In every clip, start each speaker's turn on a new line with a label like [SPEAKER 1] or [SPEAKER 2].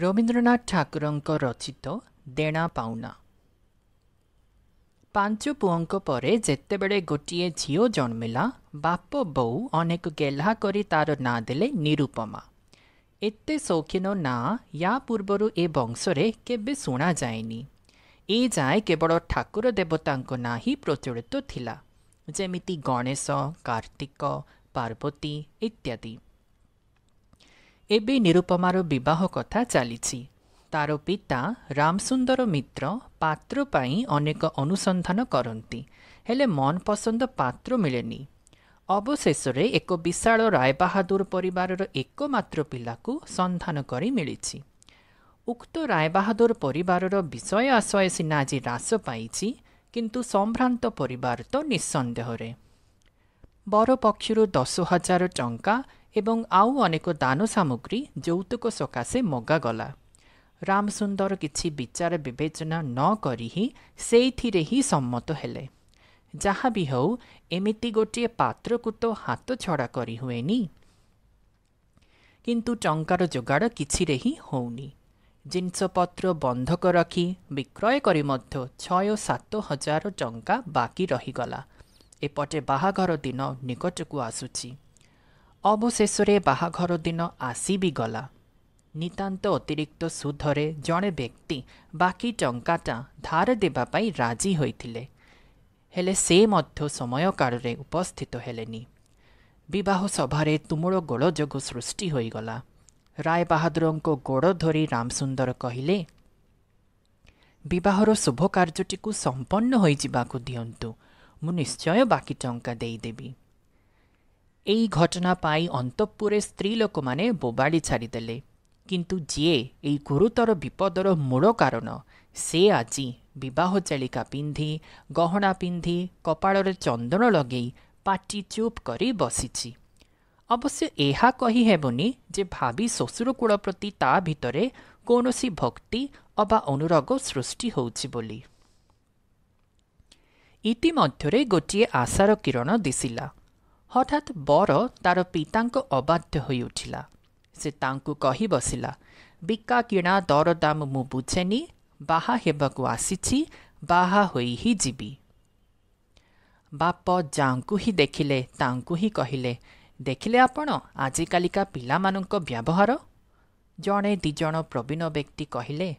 [SPEAKER 1] ରବୀନ୍ଦ୍ରନାଥ ଠାକୁରଙ୍କ ରଚିତ ଦେଣା ପାଉନା ପାଞ୍ଚ ପୁଅଙ୍କ ପରେ ଯେତେବେଳେ ଗୋଟିଏ ଝିଅ ଜନ୍ମିଲା ବାପ ବୋଉ ଅନେକ ଗେହ୍ଲା କରି ତା'ର ନାଁ ଦେଲେ ନିରୁପମା ଏତେ ଶୌଖିନ ନାଁ ୟା ପୂର୍ବରୁ ଏ ବଂଶରେ କେବେ ଶୁଣାଯାଏନି ଏ ଯାଏଁ କେବଳ ଠାକୁର ଦେବତାଙ୍କ ନାଁ ହିଁ ପ୍ରଚଳିତ ଥିଲା ଯେମିତି ଗଣେଶ କାର୍ତ୍ତିକ ପାର୍ବତୀ ଇତ୍ୟାଦି ଏବେ ନିରୁପମାର ବିବାହ କଥା ଚାଲିଛି ତାର ପିତା ରାମସୁନ୍ଦର ମିତ୍ର ପାତ୍ର ପାଇଁ ଅନେକ ଅନୁସନ୍ଧାନ କରନ୍ତି ହେଲେ ମନପସନ୍ଦ ପାତ୍ର ମିଳେନି ଅବଶେଷରେ ଏକ ବିଶାଳ ରାୟ ବାହାଦୁର ପରିବାରର ଏକମାତ୍ର ପିଲାକୁ ସନ୍ଧାନ କରି ମିଳିଛି ଉକ୍ତ ରାୟ ବାହାଦୁର ପରିବାରର ବିଷୟ ଆଶୟ ସିନା ଆଜି ହ୍ରାସ ପାଇଛି କିନ୍ତୁ ସମ୍ଭ୍ରାନ୍ତ ପରିବାର ତ ନିଃସନ୍ଦେହରେ ବର ପକ୍ଷରୁ ଦଶ ହଜାର ଟଙ୍କା ଏବଂ ଆଉ ଅନେକ ଦାନ ସାମଗ୍ରୀ ଯୌତୁକ ସକାଶେ ମଗାଗଲା ରାମ ସୁନ୍ଦର କିଛି ବିଚାର ବିବେଚନା ନ କରି ହିଁ ସେଇଥିରେ ହିଁ ସମ୍ମତ ହେଲେ ଯାହା ବି ହେଉ ଏମିତି ଗୋଟିଏ ପାତ୍ରକୁ ତ ହାତ ଛଡ଼ା କରିହୁଏନି କିନ୍ତୁ ଟଙ୍କାର ଯୋଗାଡ଼ କିଛିରେ ହିଁ ହେଉନି ଜିନିଷପତ୍ର ବନ୍ଧକ ରଖି ବିକ୍ରୟ କରି ମଧ୍ୟ ଛୟ ସାତ ହଜାର ଟଙ୍କା ବାକି ରହିଗଲା ଏପଟେ ବାହାଘର ଦିନ ନିକଟକୁ ଆସୁଛି ଅବଶେଷରେ ବାହାଘର ଦିନ ଆସି ବି ଗଲା ନିତାନ୍ତ ଅତିରିକ୍ତ ସୁଧରେ ଜଣେ ବ୍ୟକ୍ତି ବାକି ଟଙ୍କାଟା ଧାର ଦେବା ପାଇଁ ରାଜି ହୋଇଥିଲେ ହେଲେ ସେ ମଧ୍ୟ ସମୟ କାଳରେ ଉପସ୍ଥିତ ହେଲେନି ବିବାହ ସଭାରେ ତୁମୁଳ ଗୋଳ ଯୋଗୁଁ ସୃଷ୍ଟି ହୋଇଗଲା ରାୟ ବାହାଦୁରଙ୍କ ଗୋଡ଼ ଧରି ରାମସୁନ୍ଦର କହିଲେ ବିବାହର ଶୁଭ କାର୍ଯ୍ୟଟିକୁ ସମ୍ପନ୍ନ ହୋଇଯିବାକୁ ଦିଅନ୍ତୁ ମୁଁ ନିଶ୍ଚୟ ବାକି ଟଙ୍କା ଦେଇଦେବି ଏହି ଘଟଣା ପାଇଁ ଅନ୍ତଃପୁରେ ସ୍ତ୍ରୀ ଲୋକମାନେ ବୋବାଡ଼ି ଛାଡ଼ିଦେଲେ କିନ୍ତୁ ଯିଏ ଏହି ଗୁରୁତର ବିପଦର ମୂଳ କାରଣ ସେ ଆଜି ବିବାହ ଚାଳିକା ପିନ୍ଧି ଗହଣା ପିନ୍ଧି କପାଳରେ ଚନ୍ଦନ ଲଗେଇ ପାଟି ଚୁପ୍ କରି ବସିଛି ଅବଶ୍ୟ ଏହା କହିହେବନି ଯେ ଭାବି ଶ୍ୱଶୁରକୂଳ ପ୍ରତି ତା ଭିତରେ କୌଣସି ଭକ୍ତି ଅବା ଅନୁରାଗ ସୃଷ୍ଟି ହେଉଛି ବୋଲି ଇତିମଧ୍ୟରେ ଗୋଟିଏ ଆଶାର କିରଣ ଦିଶିଲା ହଠାତ୍ ବର ତାର ପିତାଙ୍କ ଅବାଧ୍ୟ ହୋଇଉଠିଲା ସେ ତାଙ୍କୁ କହି ବସିଲା ବିକା କିଣା ଦରଦାମ ମୁଁ ବୁଝେନି ବାହା ହେବାକୁ ଆସିଛି ବାହା ହୋଇ ହିଁ ଯିବି ବାପ ଯାଙ୍କୁ ହିଁ ଦେଖିଲେ ତାଙ୍କୁ ହିଁ କହିଲେ ଦେଖିଲେ ଆପଣ ଆଜିକାଲିକା ପିଲାମାନଙ୍କ ବ୍ୟବହାର ଜଣେ ଦୁଇଜଣ ପ୍ରବୀଣ ବ୍ୟକ୍ତି କହିଲେ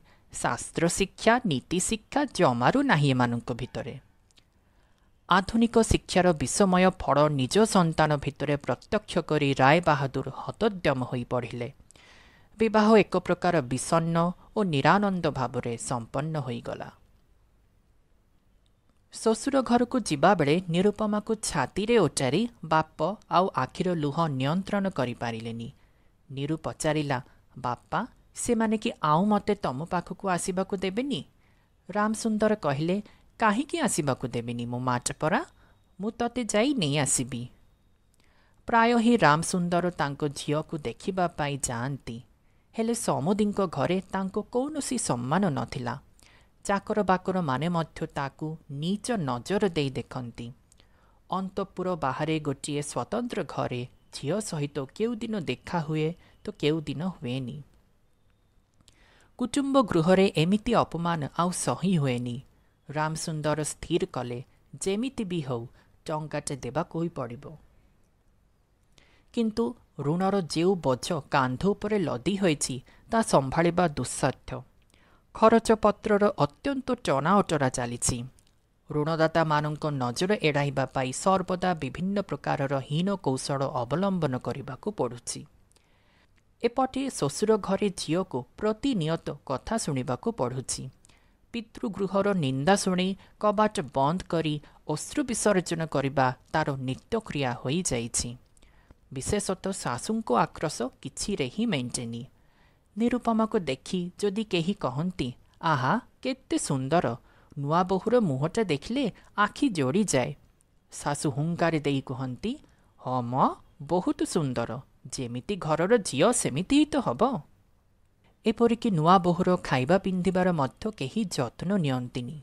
[SPEAKER 1] ଶାସ୍ତ୍ର ଶିକ୍ଷା ନୀତି ଶିକ୍ଷା ଜମାରୁ ନାହିଁ ଏମାନଙ୍କ ଭିତରେ ଆଧୁନିକ ଶିକ୍ଷାର ବିଷମୟ ଫଳ ନିଜ ସନ୍ତାନ ଭିତରେ ପ୍ରତ୍ୟକ୍ଷ କରି ରାୟ ବାହାଦୁର ହତୋଦ୍ୟମ ହୋଇ ପଢ଼ିଲେ ବିବାହ ଏକ ପ୍ରକାର ବିଷନ୍ନ ଓ ନିରାନନ୍ଦ ଭାବରେ ସମ୍ପନ୍ନ ହୋଇଗଲା ଶ୍ୱଶୁର ଘରକୁ ଯିବାବେଳେ ନିରୁପମାକୁ ଛାତିରେ ଓଚାରି ବାପ ଆଉ ଆଖିର ଲୁହ ନିୟନ୍ତ୍ରଣ କରିପାରିଲେନି ନିରୁ ପଚାରିଲା ବାପା ସେମାନେ କି ଆଉ ମୋତେ ତମ ପାଖକୁ ଆସିବାକୁ ଦେବେନି ରାମସୁନ୍ଦର କହିଲେ କାହିଁକି ଆସିବାକୁ ଦେବିନି ମୋ ମାଟ ପରା ମୁଁ ତୋତେ ଯାଇ ନେଇ ଆସିବି ପ୍ରାୟ ହିଁ ରାମ ସୁନ୍ଦର ତାଙ୍କ ଝିଅକୁ ଦେଖିବା ପାଇଁ ଯାଆନ୍ତି ହେଲେ ସମୁଦିଙ୍କ ଘରେ ତାଙ୍କ କୌଣସି ସମ୍ମାନ ନଥିଲା ଚାକର ବାକରମାନେ ମଧ୍ୟ ତାକୁ ନିଜ ନଜର ଦେଇ ଦେଖନ୍ତି ଅନ୍ତପୁର ବାହାରେ ଗୋଟିଏ ସ୍ୱତନ୍ତ୍ର ଘରେ ଝିଅ ସହିତ କେଉଁଦିନ ଦେଖା ହୁଏ ତ କେଉଁଦିନ ହୁଏନି କୁଟୁମ୍ବ ଗୃହରେ ଏମିତି ଅପମାନ ଆଉ ସହି ହୁଏନି ରାମ ସୁନ୍ଦର ସ୍ଥିର କଲେ ଯେମିତି ବି ହେଉ ଟଙ୍କାଟେ ଦେବାକୁ ହିଁ ପଡ଼ିବ କିନ୍ତୁ ଋଣର ଯେଉଁ ବୋଝ କାନ୍ଧ ଉପରେ ଲଦି ହୋଇଛି ତାହା ସମ୍ଭାଳିବା ଦୁଃସାଧ୍ୟ ଖରଚପତ୍ରର ଅତ୍ୟନ୍ତ ଚନାଅଚରା ଚାଲିଛି ଋଣଦାତାମାନଙ୍କ ନଜର ଏଡ଼ାଇବା ପାଇଁ ସର୍ବଦା ବିଭିନ୍ନ ପ୍ରକାରର ହୀନ କୌଶଳ ଅବଲମ୍ବନ କରିବାକୁ ପଡ଼ୁଛି ଏପଟେ ଶ୍ୱଶୁର ଘରେ ଝିଅକୁ ପ୍ରତିନିୟତ କଥା ଶୁଣିବାକୁ ପଡ଼ୁଛି ପିତୃଗୃହର ନିନ୍ଦା ଶୁଣି କବାଟ ବନ୍ଦ କରି ଅଶ୍ରୁ ବିସର୍ଜନ କରିବା ତା'ର ନିତ୍ୟକ୍ରିୟା ହୋଇଯାଇଛି ବିଶେଷତଃ ଶାଶୁଙ୍କ ଆକ୍ରୋଶ କିଛିରେ ହିଁ ମେଣ୍ଟେନି ନିରୁପମାକୁ ଦେଖି ଯଦି କେହି କହନ୍ତି ଆହା କେତେ ସୁନ୍ଦର ନୂଆ ବୋହୂର ମୁହଁଟା ଦେଖିଲେ ଆଖି ଯୋଡ଼ିଯାଏ ଶାଶୁ ହୁଙ୍କାରି ଦେଇ କୁହନ୍ତି ହଁ ମ ବହୁତ ସୁନ୍ଦର ଯେମିତି ଘରର ଝିଅ ସେମିତି ହିଁ ତ ହେବ ଏପରିକି ନୂଆ ବୋହୂର ଖାଇବା ପିନ୍ଧିବାର ମଧ୍ୟ କେହି ଯତ୍ନ ନିଅନ୍ତିନି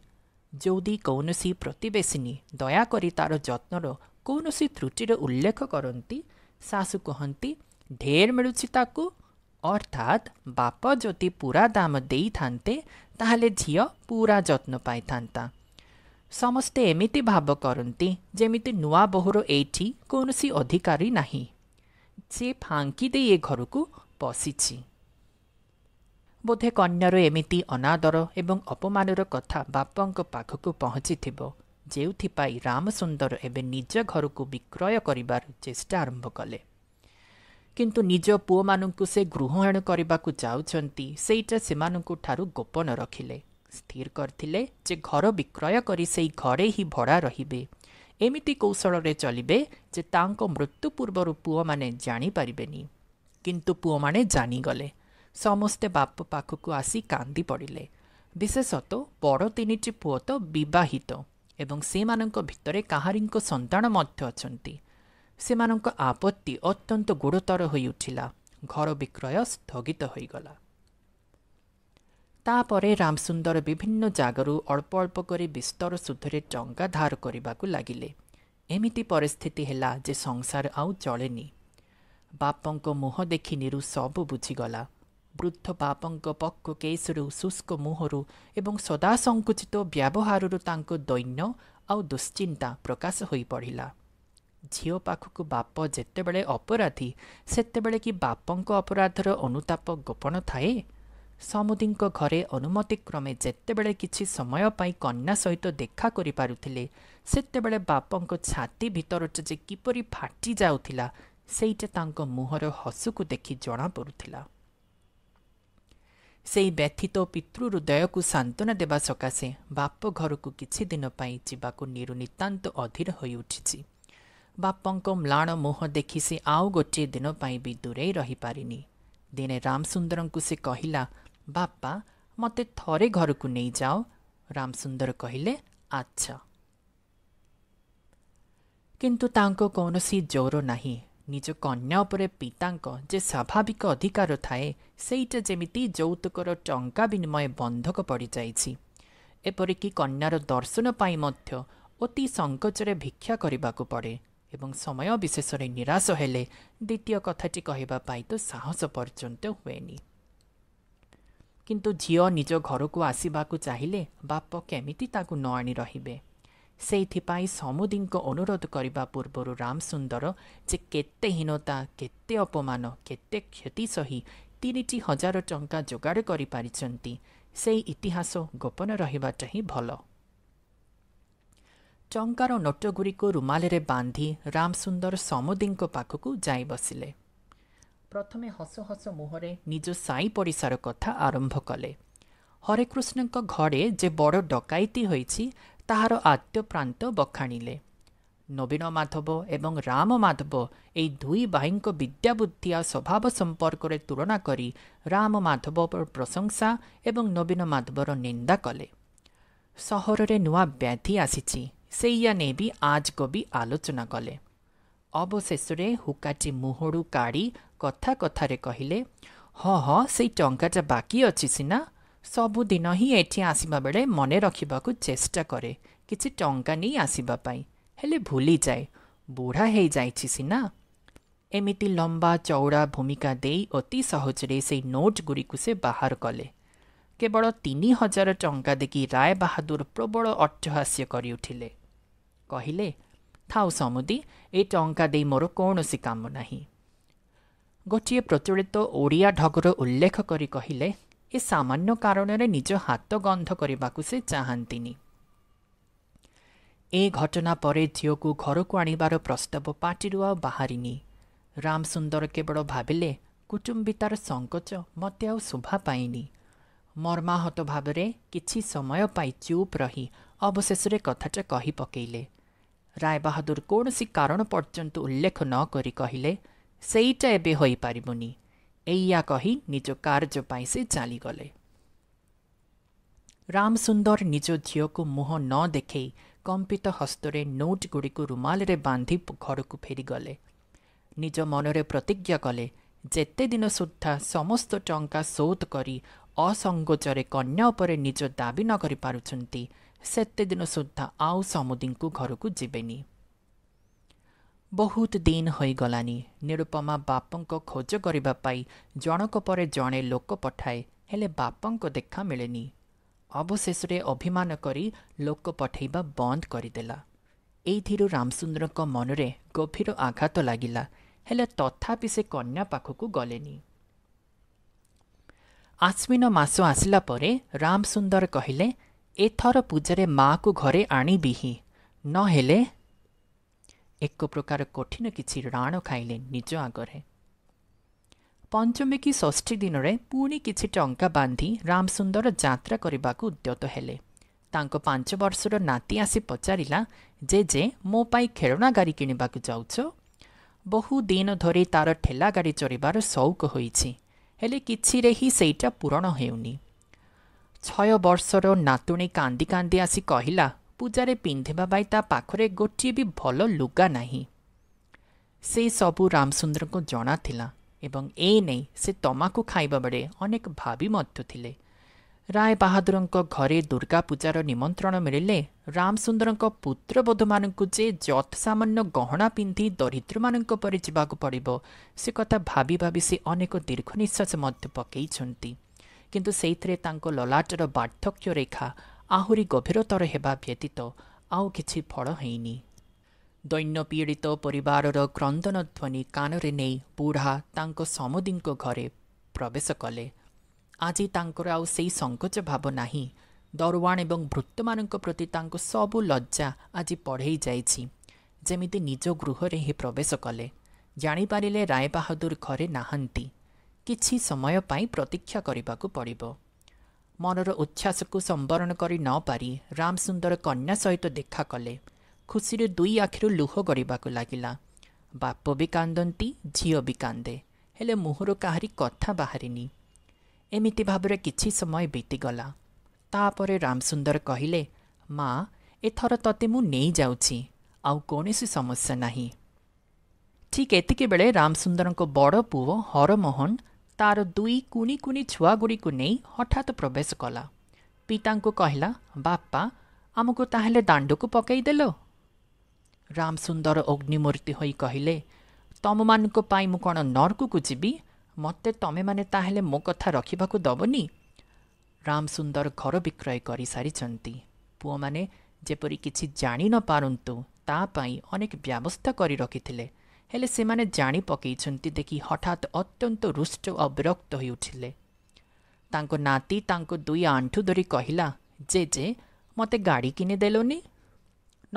[SPEAKER 1] ଯଦି କୌଣସି ପ୍ରତିବେଶିନୀ ଦୟାକରି ତା'ର ଯତ୍ନର କୌଣସି ତ୍ରୁଟିର ଉଲ୍ଲେଖ କରନ୍ତି ଶାଶୁ କହନ୍ତି ଢେର ମିଳୁଛି ତାକୁ ଅର୍ଥାତ୍ ବାପ ଯଦି ପୁରା ଦାମ ଦେଇଥାନ୍ତେ ତାହେଲେ ଝିଅ ପୁରା ଯତ୍ନ ପାଇଥାନ୍ତା ସମସ୍ତେ ଏମିତି ଭାବ କରନ୍ତି ଯେମିତି ନୂଆ ବୋହୂର ଏଇଠି କୌଣସି ଅଧିକାରୀ ନାହିଁ ସେ ଫାଙ୍କି ଦେଇ ଏ ଘରକୁ ପଶିଛି ବୋଧେ କନ୍ୟାର ଏମିତି ଅନାଦର ଏବଂ ଅପମାନର କଥା ବାପାଙ୍କ ପାଖକୁ ପହଞ୍ଚିଥିବ ଯେଉଁଥିପାଇଁ ରାମ ସୁନ୍ଦର ଏବେ ନିଜ ଘରକୁ ବିକ୍ରୟ କରିବାର ଚେଷ୍ଟା ଆରମ୍ଭ କଲେ କିନ୍ତୁ ନିଜ ପୁଅମାନଙ୍କୁ ସେ ଗୃହଣ କରିବାକୁ ଯାଉଛନ୍ତି ସେଇଟା ସେମାନଙ୍କଠାରୁ ଗୋପନ ରଖିଲେ ସ୍ଥିର କରିଥିଲେ ଯେ ଘର ବିକ୍ରୟ କରି ସେଇ ଘରେ ହିଁ ଭଡ଼ା ରହିବେ ଏମିତି କୌଶଳରେ ଚଳିବେ ଯେ ତାଙ୍କ ମୃତ୍ୟୁ ପୂର୍ବରୁ ପୁଅମାନେ ଜାଣିପାରିବେନି କିନ୍ତୁ ପୁଅମାନେ ଜାଣିଗଲେ ସମସ୍ତେ ବାପ ପାଖକୁ ଆସି କାନ୍ଦି ପଡ଼ିଲେ ବିଶେଷତଃ ବଡ଼ ତିନିଟି ପୁଅ ତ ବିବାହିତ ଏବଂ ସେମାନଙ୍କ ଭିତରେ କାହାରିଙ୍କ ସନ୍ତାଣ ମଧ୍ୟ ଅଛନ୍ତି ସେମାନଙ୍କ ଆପତ୍ତି ଅତ୍ୟନ୍ତ ଗୁରୁତର ହୋଇଉଠିଲା ଘର ବିକ୍ରୟ ସ୍ଥଗିତ ହୋଇଗଲା ତାପରେ ରାମସୁନ୍ଦର ବିଭିନ୍ନ ଜାଗାରୁ ଅଳ୍ପ ଅଳ୍ପ କରି ବିସ୍ତର ସୁଧରେ ଟଙ୍କା ଧାର କରିବାକୁ ଲାଗିଲେ ଏମିତି ପରିସ୍ଥିତି ହେଲା ଯେ ସଂସାର ଆଉ ଚଳେନି ବାପଙ୍କ ମୁହଁ ଦେଖିନିରୁ ସବୁ ବୁଝିଗଲା ବୃଦ୍ଧ ବାପଙ୍କ ପକ୍କୁ କେସରୁ ଶୁଷ୍କ ମୁହଁରୁ ଏବଂ ସଦା ସଙ୍କୁଚିତ ବ୍ୟବହାରରୁ ତାଙ୍କ ଦୈନ୍ୟ ଆଉ ଦୁଶ୍ଚିନ୍ତା ପ୍ରକାଶ ହୋଇପଡ଼ିଲା ଝିଅ ପାଖକୁ ବାପ ଯେତେବେଳେ ଅପରାଧୀ ସେତେବେଳେ କି ବାପଙ୍କ ଅପରାଧର ଅନୁତାପ ଗୋପନ ଥାଏ ସମୁଦିଙ୍କ ଘରେ ଅନୁମତିକ୍ରମେ ଯେତେବେଳେ କିଛି ସମୟ ପାଇଁ କନ୍ୟା ସହିତ ଦେଖା କରିପାରୁଥିଲେ ସେତେବେଳେ ବାପଙ୍କ ଛାତି ଭିତରଟା ଯେ କିପରି ଫାଟି ଯାଉଥିଲା ସେଇଟା ତାଙ୍କ ମୁହଁର ହସୁକୁ ଦେଖି ଜଣାପଡ଼ୁଥିଲା ସେହି ବ୍ୟଥିତ ପିତୃ ହୃଦୟକୁ ସାନ୍ତ୍ୱନା ଦେବା ସକାଶେ ବାପ ଘରକୁ କିଛି ଦିନ ପାଇଁ ଯିବାକୁ ନିରୁ ନିତାନ୍ତ ଅଧୀର ହୋଇଉଠିଛି ବାପଙ୍କ ମ୍ଲାଣ ମୁହଁ ଦେଖି ସେ ଆଉ ଗୋଟିଏ ଦିନ ପାଇଁ ବି ଦୂରେଇ ରହିପାରିନି ଦିନେ ରାମସୁନ୍ଦରଙ୍କୁ ସେ କହିଲା ବାପା ମୋତେ ଥରେ ଘରକୁ ନେଇଯାଅ ରାମସୁନ୍ଦର କହିଲେ ଆଚ୍ଛା କିନ୍ତୁ ତାଙ୍କ କୌଣସି ଜୋର ନାହିଁ ନିଜ କନ୍ୟା ଉପରେ ପିତାଙ୍କ ଯେ ସ୍ୱାଭାବିକ ଅଧିକାର ଥାଏ ସେଇଟା ଯେମିତି ଯୌତୁକର ଟଙ୍କା ବିନିମୟ ବନ୍ଧକ ପଡ଼ିଯାଇଛି ଏପରିକି କନ୍ୟାର ଦର୍ଶନ ପାଇଁ ମଧ୍ୟ ଅତି ସଙ୍କୋଚରେ ଭିକ୍ଷା କରିବାକୁ ପଡ଼େ ଏବଂ ସମୟ ବିଶେଷରେ ନିରାଶ ହେଲେ ଦ୍ୱିତୀୟ କଥାଟି କହିବା ପାଇଁ ତ ସାହସ ପର୍ଯ୍ୟନ୍ତ ହୁଏନି କିନ୍ତୁ ଝିଅ ନିଜ ଘରକୁ ଆସିବାକୁ ଚାହିଁଲେ ବାପ କେମିତି ତାକୁ ନ ଆଣି ରହିବେ ସେଇଥିପାଇଁ ସମୁଦିଙ୍କ ଅନୁରୋଧ କରିବା ପୂର୍ବରୁ ରାମ ସୁନ୍ଦର ଯେ କେତେ ହୀନତା କେତେ ଅପମାନ କେତେ କ୍ଷତି ସହି ତିନିଟି ହଜାର ଟଙ୍କା ଯୋଗାଡ଼ କରିପାରିଛନ୍ତି ସେହି ଇତିହାସ ଗୋପନ ରହିବାଟା ହିଁ ଭଲ ଟଙ୍କାର ନୋଟଗୁଡ଼ିକୁ ରୁମାଲରେ ବାନ୍ଧି ରାମ ସୁନ୍ଦର ସମୁଦିଙ୍କ ପାଖକୁ ଯାଇ ବସିଲେ ପ୍ରଥମେ ହସ ହସ ମୁହଁରେ ନିଜ ସାଇ ପଡ଼ିଶାର କଥା ଆରମ୍ଭ କଲେ ହରେକୃଷ୍ଣଙ୍କ ଘରେ ଯେ ବଡ଼ ଡକାଇତି ହୋଇଛି ତାହାର ଆତ୍ୟପ୍ରାନ୍ତ ବଖାଣିଲେ ନବୀନ ମାଧବ ଏବଂ ରାମ ମାଧବ ଏହି ଦୁଇ ଭାଇଙ୍କ ବିଦ୍ୟାବୁଦ୍ଧି ଆଉ ସ୍ୱଭାବ ସମ୍ପର୍କରେ ତୁଳନା କରି ରାମ ମାଧବ ପ୍ରଶଂସା ଏବଂ ନବୀନ ମାଧବର ନିନ୍ଦା କଲେ ସହରରେ ନୂଆ ବ୍ୟାଧି ଆସିଛି ସେଇଆ ନେଇ ବି ଆଜ କବି ଆଲୋଚନା କଲେ ଅବଶେଷରେ ହୁକାଟି ମୁହଁରୁ କାଢ଼ି କଥା କଥାରେ କହିଲେ ହଁ ହଁ ସେଇ ଟଙ୍କାଟା ବାକି ଅଛି ସିନା ସବୁଦିନ ହିଁ ଏଠି ଆସିବା ବେଳେ ମନେ ରଖିବାକୁ ଚେଷ୍ଟା କରେ କିଛି ଟଙ୍କା ନେଇ ଆସିବା ପାଇଁ ହେଲେ ଭୁଲିଯାଏ ବୁଢ଼ା ହୋଇଯାଇଛି ସିନା ଏମିତି ଲମ୍ବା ଚଉଡ଼ା ଭୂମିକା ଦେଇ ଅତି ସହଜରେ ସେଇ ଗୁଡ଼ିକୁ ସେ ବାହାର କଲେ କେବଳ ତିନି ହଜାର ଟଙ୍କା ଦେଖି ରାୟ ବାହାଦୁର ପ୍ରବଳ ଅଟ୍ଟହାସ୍ୟ କରିଉଠିଲେ କହିଲେ ଥାଉ ସମୁଦି ଏ ଟଙ୍କା ଦେଇ ମୋର କୌଣସି କାମ ନାହିଁ ଗୋଟିଏ ପ୍ରଚଳିତ ଓଡ଼ିଆ ଢଗର ଉଲ୍ଲେଖ କରି କହିଲେ ଏ ସାମାନ୍ୟ କାରଣରେ ନିଜ ହାତ ଗନ୍ଧ କରିବାକୁ ସେ ଚାହାନ୍ତିନି ଏ ଘଟଣା ପରେ ଝିଅକୁ ଘରକୁ ଆଣିବାର ପ୍ରସ୍ତାବ ପାଟିରୁ ଆଉ ବାହାରିନି ରାମ ସୁନ୍ଦର କେବଳ ଭାବିଲେ କୁଟୁମ୍ବିତାର ସଙ୍କୋଚ ମୋତେ ଆଉ ଶୁଭା ପାଇନି ମର୍ମାହତ ଭାବରେ କିଛି ସମୟ ପାଇ ଚୁପ୍ ରହି ଅବଶେଷରେ କଥାଟା କହି ପକେଇଲେ ରାୟବାହାଦୁର କୌଣସି କାରଣ ପର୍ଯ୍ୟନ୍ତ ଉଲ୍ଲେଖ ନ କରି କହିଲେ ସେଇଟା ଏବେ ହୋଇପାରିବୁନି ଏଇଆ କହି ନିଜ କାର୍ଯ୍ୟ ପାଇଁ ସେ ଚାଲିଗଲେ ରାମ ସୁନ୍ଦର ନିଜ ଝିଅକୁ ମୁହଁ ନ ଦେଖେଇ କମ୍ପିତ ହସ୍ତରେ ନୋଟ୍ଗୁଡ଼ିକୁ ରୁମାଲରେ ବାନ୍ଧି ଘରକୁ ଫେରିଗଲେ ନିଜ ମନରେ ପ୍ରତିଜ୍ଞା କଲେ ଯେତେଦିନ ସୁଦ୍ଧା ସମସ୍ତ ଟଙ୍କା ସୋତ କରି ଅସଙ୍ଗୋଚରେ କନ୍ୟା ଉପରେ ନିଜ ଦାବି ନ କରିପାରୁଛନ୍ତି ସେତେଦିନ ସୁଦ୍ଧା ଆଉ ସମୁଦିଙ୍କୁ ଘରକୁ ଯିବେନି ବହୁତ ଦିନ ହୋଇଗଲାନି ନିରୁପମା ବାପଙ୍କ ଖୋଜ କରିବା ପାଇଁ ଜଣକ ପରେ ଜଣେ ଲୋକ ପଠାଏ ହେଲେ ବାପଙ୍କ ଦେଖା ମିଳେନି ଅବଶେଷରେ ଅଭିମାନ କରି ଲୋକ ପଠାଇବା ବନ୍ଦ କରିଦେଲା ଏଇଥିରୁ ରାମସୁନ୍ଦରଙ୍କ ମନରେ ଗଭୀର ଆଘାତ ଲାଗିଲା ହେଲେ ତଥାପି ସେ କନ୍ୟା ପାଖକୁ ଗଲେନି ଆଶ୍ୱିନ ମାସ ଆସିଲା ପରେ ରାମସୁନ୍ଦର କହିଲେ ଏଥର ପୂଜାରେ ମା'କୁ ଘରେ ଆଣିବି ହିଁ ନହେଲେ ଏକ ପ୍ରକାର କଠିନ କିଛି ରାଣ ଖାଇଲେ ନିଜ ଆଗରେ ପଞ୍ଚମୀ କି ଷଷ୍ଠୀ ଦିନରେ ପୁଣି କିଛି ଟଙ୍କା ବାନ୍ଧି ରାମସୁନ୍ଦର ଯାତ୍ରା କରିବାକୁ ଉଦ୍ୟତ ହେଲେ ତାଙ୍କ ପାଞ୍ଚ ବର୍ଷର ନାତି ଆସି ପଚାରିଲା ଯେ ଯେ ମୋ ପାଇଁ ଖେଳଣା ଗାଡ଼ି କିଣିବାକୁ ଯାଉଛ ବହୁଦିନ ଧରି ତା'ର ଠେଲା ଗାଡ଼ି ଚଢ଼ିବାର ସଉକ ହୋଇଛି ହେଲେ କିଛିରେ ହିଁ ସେଇଟା ପୂରଣ ହେଉନି ଛୟ ବର୍ଷର ନାତୁଣୀ କାନ୍ଦି କାନ୍ଦି ଆସି କହିଲା ପୂଜାରେ ପିନ୍ଧିବା ପାଇଁ ତା ପାଖରେ ଗୋଟିଏ ବି ଭଲ ଲୁଗା ନାହିଁ ସେ ସବୁ ରାମସୁନ୍ଦରଙ୍କୁ ଜଣାଥିଲା ଏବଂ ଏ ନେଇ ସେ ତମାକୁ ଖାଇବା ବେଳେ ଅନେକ ଭାବି ମଧ୍ୟ ଥିଲେ ରାୟ ବାହାଦୁରଙ୍କ ଘରେ ଦୁର୍ଗା ପୂଜାର ନିମନ୍ତ୍ରଣ ମିଳିଲେ ରାମସୁନ୍ଦରଙ୍କ ପୁତ୍ରବୋଧମାନଙ୍କୁ ଯେ ଯଥସାମାନ୍ୟ ଗହଣା ପିନ୍ଧି ଦରିଦ୍ରମାନଙ୍କ ପରେ ଯିବାକୁ ପଡ଼ିବ ସେ କଥା ଭାବି ଭାବି ସେ ଅନେକ ଦୀର୍ଘ ନିଶ୍ୱାସ ମଧ୍ୟ ପକାଇଛନ୍ତି କିନ୍ତୁ ସେଇଥିରେ ତାଙ୍କ ଲଲାଟର ବାର୍ଦ୍ଧକ୍ୟ ରେଖା ଆହୁରି ଗଭୀରତର ହେବା ବ୍ୟତୀତ ଆଉ କିଛି ଫଳ ହେଇନି ଦୈନ୍ୟ ପୀଡ଼ିତ ପରିବାରର କ୍ରନ୍ଦନ ଧ୍ୱନି କାନରେ ନେଇ ବୁଢ଼ା ତାଙ୍କ ସମୁଦିଙ୍କ ଘରେ ପ୍ରବେଶ କଲେ ଆଜି ତାଙ୍କର ଆଉ ସେଇ ସଙ୍କୋଚ ଭାବ ନାହିଁ ଦରୱାଣ ଏବଂ ଭୃତମାନଙ୍କ ପ୍ରତି ତାଙ୍କୁ ସବୁ ଲଜ୍ଜା ଆଜି ପଢ଼େଇ ଯାଇଛି ଯେମିତି ନିଜ ଗୃହରେ ହିଁ ପ୍ରବେଶ କଲେ ଜାଣିପାରିଲେ ରାୟ ବାହାଦୁର ଘରେ ନାହାନ୍ତି କିଛି ସମୟ ପାଇଁ ପ୍ରତୀକ୍ଷା କରିବାକୁ ପଡ଼ିବ ମନର ଉଚ୍ଛାସକୁ ସମ୍ବରଣ କରି ନ ପାରି ରାମ ସୁନ୍ଦର କନ୍ୟା ସହିତ ଦେଖା କଲେ ଖୁସିରେ ଦୁଇ ଆଖିରୁ ଲୁହ ଗଡ଼ିବାକୁ ଲାଗିଲା ବାପ ବି କାନ୍ଦନ୍ତି ଝିଅ ବି କାନ୍ଦେ ହେଲେ ମୁହଁରୁ କାହାରି କଥା ବାହାରିନି ଏମିତି ଭାବରେ କିଛି ସମୟ ବିତିଗଲା ତାପରେ ରାମସୁନ୍ଦର କହିଲେ ମା ଏଥର ତତେ ମୁଁ ନେଇଯାଉଛି ଆଉ କୌଣସି ସମସ୍ୟା ନାହିଁ ଠିକ୍ ଏତିକିବେଳେ ରାମସୁନ୍ଦରଙ୍କ ବଡ଼ ପୁଅ ହରମୋହନ ତାର ଦୁଇ କୁନି କୁନି ଛୁଆଗୁଡ଼ିକୁ ନେଇ ହଠାତ୍ ପ୍ରବେଶ କଲା ପିତାଙ୍କୁ କହିଲା ବାପା ଆମକୁ ତାହେଲେ ଦାଣ୍ଡକୁ ପକାଇଦେଲ ରାମସୁନ୍ଦର ଅଗ୍ନିମୂର୍ତ୍ତି ହୋଇ କହିଲେ ତମମାନଙ୍କ ପାଇଁ ମୁଁ କ'ଣ ନର୍କକୁ ଯିବି ମୋତେ ତମେମାନେ ତାହେଲେ ମୋ କଥା ରଖିବାକୁ ଦେବନି ରାମସୁନ୍ଦର ଘର ବିକ୍ରୟ କରିସାରିଛନ୍ତି ପୁଅମାନେ ଯେପରି କିଛି ଜାଣି ନ ତା ପାଇଁ ଅନେକ ବ୍ୟବସ୍ଥା କରି ରଖିଥିଲେ ହେଲେ ସେମାନେ ଜାଣି ପକାଇଛନ୍ତି ଦେଖି ହଠାତ୍ ଅତ୍ୟନ୍ତ ରୁଷ୍ଟ ଓ ବିରକ୍ତ ହୋଇଉଠିଲେ ତାଙ୍କ ନାତି ତାଙ୍କୁ ଦୁଇ ଆଣ୍ଠୁ ଧରି କହିଲା ଯେ ଯେ ମୋତେ ଗାଡ଼ି କିଣି ଦେଲନି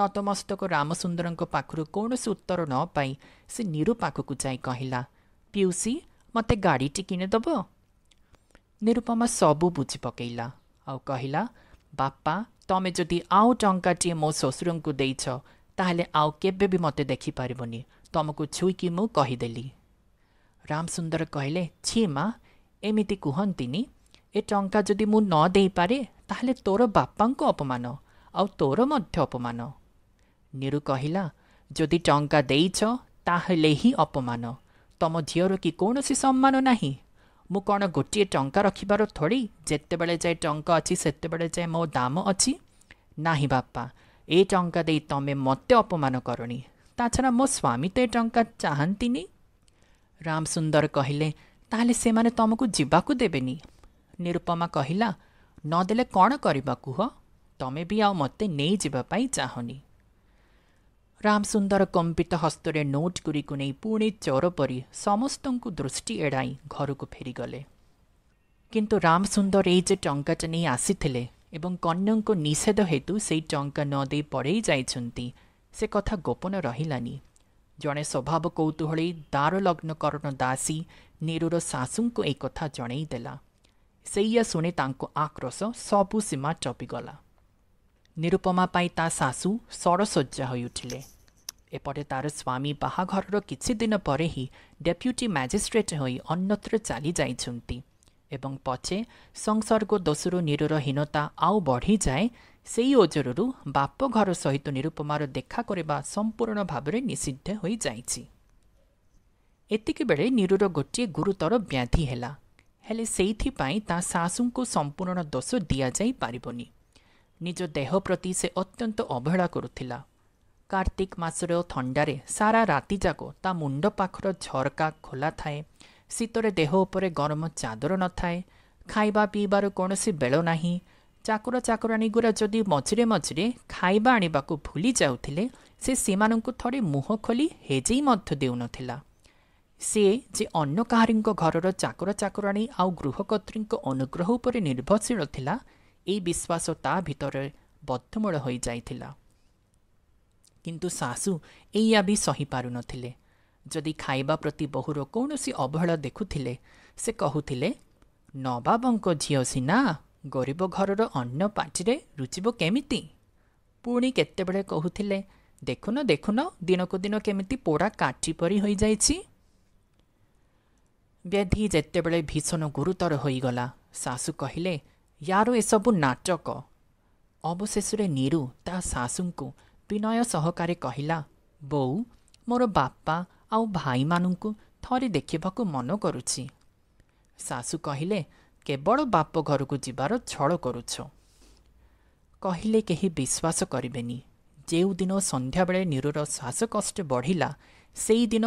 [SPEAKER 1] ନତମସ୍ତକ ରାମସୁନ୍ଦରଙ୍କ ପାଖରୁ କୌଣସି ଉତ୍ତର ନ ପାଇ ସେ ନିରୁ ପାଖକୁ ଯାଇ କହିଲା ପିଉସି ମୋତେ ଗାଡ଼ିଟି କିଣିଦେବ ନିରୁପମା ସବୁ ବୁଝି ପକାଇଲା ଆଉ କହିଲା ବାପା ତମେ ଯଦି ଆଉ ଟଙ୍କାଟିଏ ମୋ ଶ୍ୱଶୁରଙ୍କୁ ଦେଇଛ ତାହେଲେ ଆଉ କେବେ ବି ମୋତେ ଦେଖିପାରିବନି ତମକୁ ଛୁଇଁକି ମୁଁ କହିଦେଲି ରାମସୁନ୍ଦର କହିଲେ ଛି ମା ଏମିତି କୁହନ୍ତିନି ଏ ଟଙ୍କା ଯଦି ମୁଁ ନ ଦେଇପାରେ ତାହେଲେ ତୋର ବାପାଙ୍କୁ ଅପମାନ ଆଉ ତୋର ମଧ୍ୟ ଅପମାନ ନିରୁ କହିଲା ଯଦି ଟଙ୍କା ଦେଇଛ ତାହେଲେ ହିଁ ଅପମାନ ତମ ଝିଅର କି କୌଣସି ସମ୍ମାନ ନାହିଁ ମୁଁ କ'ଣ ଗୋଟିଏ ଟଙ୍କା ରଖିବାର ଥୋଡ଼ି ଯେତେବେଳେ ଯାଏ ଟଙ୍କା ଅଛି ସେତେବେଳେ ଯାଏ ମୋ ଦାମ ଅଛି ନାହିଁ ବାପା ଏ ଟଙ୍କା ଦେଇ ତମେ ମୋତେ ଅପମାନ କରଣି ତାଛଡ଼ା ମୋ ସ୍ୱାମୀ ତ ଏ ଟଙ୍କା ଚାହାନ୍ତିନି ରାମ ସୁନ୍ଦର କହିଲେ ତାହେଲେ ସେମାନେ ତୁମକୁ ଯିବାକୁ ଦେବେନି ନିରୁପମା କହିଲା ନ ଦେଲେ କ'ଣ କରିବା କୁହ ତମେ ବି ଆଉ ମୋତେ ନେଇଯିବା ପାଇଁ ଚାହୁଁନି ରାମ ସୁନ୍ଦର କମ୍ପିତ ହସ୍ତରେ ନୋଟ୍ ଗୁଡ଼ିକୁ ନେଇ ପୁଣି ଚୋର ପରି ସମସ୍ତଙ୍କୁ ଦୃଷ୍ଟି ଏଡ଼ାଇ ଘରକୁ ଫେରିଗଲେ କିନ୍ତୁ ରାମ ସୁନ୍ଦର ଏଇ ଯେ ଟଙ୍କାଟା ନେଇ ଆସିଥିଲେ ଏବଂ କନ୍ୟାଙ୍କୁ ନିଷେଧ ହେତୁ ସେଇ ଟଙ୍କା ନ ଦେଇ ପଡ଼େଇ ଯାଇଛନ୍ତି ସେ କଥା ଗୋପନ ରହିଲାନି ଜଣେ ସ୍ୱଭାବ କୌତୂହଳୀ ଦାରଲଗ୍ନକରଣ ଦାସୀ ନିରୁର ଶାଶୁଙ୍କୁ ଏ କଥା ଜଣେଇଦେଲା ସେଇଆ ଶୁଣି ତାଙ୍କ ଆକ୍ରୋଶ ସବୁ ସୀମା ଚପିଗଲା ନିରୁପମା ପାଇଁ ତା ଶାଶୁ ସରସଜ୍ଜା ହୋଇଉଠିଲେ ଏପଟେ ତାର ସ୍ୱାମୀ ବାହାଘରର କିଛି ଦିନ ପରେ ହିଁ ଡେପ୍ୟୁଟି ମାଜିଷ୍ଟ୍ରେଟ୍ ହୋଇ ଅନ୍ୟତ୍ର ଚାଲି ଯାଇଛନ୍ତି ଏବଂ ପଛେ ସଂସର୍ଗ ଦୋଷରୁ ନିରୁର ହୀନତା ଆଉ ବଢ଼ିଯାଏ ସେହି ଓଜରରୁ ବାପ ଘର ସହିତ ନିରୁପମାର ଦେଖା କରିବା ସମ୍ପୂର୍ଣ୍ଣ ଭାବରେ ନିଷିଦ୍ଧ ହୋଇଯାଇଛି ଏତିକିବେଳେ ନିରୁର ଗୋଟିଏ ଗୁରୁତର ବ୍ୟାଧି ହେଲା ହେଲେ ସେଇଥିପାଇଁ ତା ଶାଶୁଙ୍କୁ ସମ୍ପୂର୍ଣ୍ଣ ଦୋଷ ଦିଆଯାଇପାରିବନି ନିଜ ଦେହ ପ୍ରତି ସେ ଅତ୍ୟନ୍ତ ଅବହେଳା କରୁଥିଲା କାର୍ତ୍ତିକ ମାସର ଥଣ୍ଡାରେ ସାରା ରାତିଯାକ ତା ମୁଣ୍ଡ ପାଖର ଝରକା ଖୋଲା ଥାଏ ଶୀତରେ ଦେହ ଉପରେ ଗରମ ଚାଦର ନଥାଏ ଖାଇବା ପିଇବାର କୌଣସି ବେଳ ନାହିଁ ଚାକର ଚାକରାଣୀ ଗୁଡ଼ା ଯଦି ମଝିରେ ମଝିରେ ଖାଇବା ଆଣିବାକୁ ଭୁଲି ଯାଉଥିଲେ ସେ ସେମାନଙ୍କୁ ଥରେ ମୁହଁ ଖୋଲି ହେଜେଇ ମଧ୍ୟ ଦେଉନଥିଲା ସେ ଯେ ଅନ୍ୟ କାହାରିଙ୍କ ଘରର ଚାକର ଚାକରାଣୀ ଆଉ ଗୃହକର୍ତ୍ତୀଙ୍କ ଅନୁଗ୍ରହ ଉପରେ ନିର୍ଭରଶୀଳ ଥିଲା ଏଇ ବିଶ୍ୱାସ ତା ଭିତରେ ବଦ୍ଧମୂଳ ହୋଇଯାଇଥିଲା କିନ୍ତୁ ଶାଶୁ ଏଇଆ ବି ସହିପାରୁନଥିଲେ ଯଦି ଖାଇବା ପ୍ରତି ବହୁର କୌଣସି ଅବହେଳା ଦେଖୁଥିଲେ ସେ କହୁଥିଲେ ନବାବଙ୍କ ଝିଅ ସିନା ଗରିବ ଘରର ଅନ୍ୟ ପାଟିରେ ରୁଚିବ କେମିତି ପୁଣି କେତେବେଳେ କହୁଥିଲେ ଦେଖୁନ ଦେଖୁନ ଦିନକୁ ଦିନ କେମିତି ପୋଡ଼ା କାଠି ପରି ହୋଇଯାଇଛି ବ୍ୟାଧି ଯେତେବେଳେ ଭୀଷଣ ଗୁରୁତର ହୋଇଗଲା ଶାଶୁ କହିଲେ ୟାର ଏସବୁ ନାଟକ ଅବଶେଷରେ ନିରୁ ତା ଶାଶୁଙ୍କୁ ବିନୟ ସହକାରେ କହିଲା ବୋଉ ମୋର ବାପା ଆଉ ଭାଇମାନଙ୍କୁ ଥରେ ଦେଖିବାକୁ ମନ କରୁଛି ଶାଶୁ କହିଲେ କେବଳ ବାପ ଘରକୁ ଯିବାର ଛଳ କରୁଛ କହିଲେ କେହି ବିଶ୍ୱାସ କରିବେନି ଯେଉଁଦିନ ସନ୍ଧ୍ୟାବେଳେ ନିରୁର ଶ୍ୱାସକଷ୍ଟ ବଢ଼ିଲା ସେଇଦିନ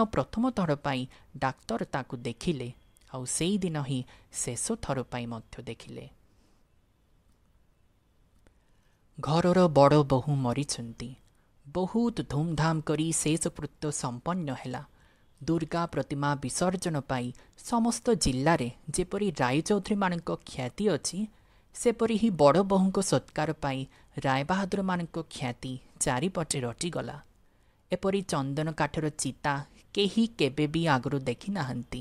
[SPEAKER 1] ଥର ପାଇଁ ଡାକ୍ତର ତାକୁ ଦେଖିଲେ ଆଉ ସେଇଦିନ ହିଁ ଶେଷ ଥର ପାଇଁ ମଧ୍ୟ ଦେଖିଲେ ଘରର ବଡ଼ ବୋହୂ ମରିଛନ୍ତି ବହୁତ ଧୁମ୍ଧାମ୍ କରି ଶେଷକୃତ୍ୟ ସମ୍ପନ୍ନ ହେଲା ଦୁର୍ଗା ପ୍ରତିମା ବିସର୍ଜନ ପାଇଁ ସମସ୍ତ ଜିଲ୍ଲାରେ ଯେପରି ରାୟଚୌଧୁରୀମାନଙ୍କ ଖ୍ୟାତି ଅଛି ସେପରି ହିଁ ବଡ଼ ବୋହୂଙ୍କ ସତ୍କାର ପାଇଁ ବାହାଦୁରମାନଙ୍କ ଖ୍ୟାତି ଚାରିପଟେ ରଟିଗଲା ଏପରି ଚନ୍ଦନ କାଠର ଚିତା କେହି କେବେ ବି ଆଗରୁ ଦେଖି ନାହାନ୍ତି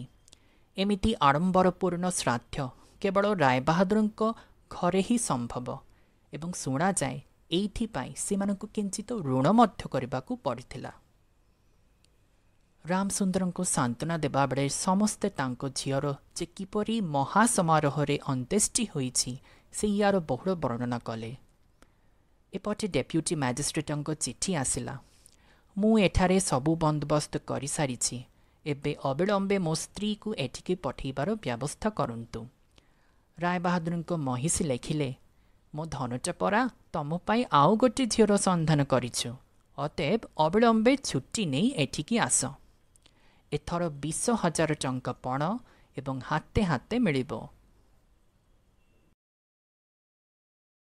[SPEAKER 1] ଏମିତି ଆଡ଼ମ୍ବରପୂର୍ଣ୍ଣ ଶ୍ରାଦ୍ଧ କେବଳ ରାୟ ବାହାଦୁରଙ୍କ ଘରେ ହିଁ ସମ୍ଭବ ଏବଂ ଶୁଣାଯାଏ ଏଇଥିପାଇଁ ସେମାନଙ୍କୁ କିଞ୍ଚିତ ଋଣ ମଧ୍ୟ କରିବାକୁ ପଡ଼ିଥିଲା ରାମସୁନ୍ଦରଙ୍କୁ ସାନ୍ତ୍ୱନା ଦେବାବେଳେ ସମସ୍ତେ ତାଙ୍କ ଝିଅର ଯେ କିପରି ମହାସମାରୋହରେ ଅନ୍ତେଷ୍ଟି ହୋଇଛି ସେ ଏହାର ବହୁଳ ବର୍ଣ୍ଣନା କଲେ ଏପଟେ ଡେପ୍ୟୁଟି ମାଜିଷ୍ଟ୍ରେଟଙ୍କ ଚିଠି ଆସିଲା ମୁଁ ଏଠାରେ ସବୁ ବନ୍ଦୋବସ୍ତ କରିସାରିଛି ଏବେ ଅବିଳମ୍ବେ ମୋ ସ୍ତ୍ରୀକୁ ଏଠିକି ପଠାଇବାର ବ୍ୟବସ୍ଥା କରନ୍ତୁ ରାୟବାହାଦୁରଙ୍କ ମହିଷି ଲେଖିଲେ ମୋ ଧନଟା ପରା ତମ ପାଇଁ ଆଉ ଗୋଟିଏ ଝିଅର ସନ୍ଧାନ କରିଛୁ ଅତଏବ ଅବିଳମ୍ବେ ଛୁଟି ନେଇ ଏଠିକି ଆସ ଏଥର ବିଶ ହଜାର ଟଙ୍କା ପଣ ଏବଂ ହାତେ ହାତେ ମିଳିବ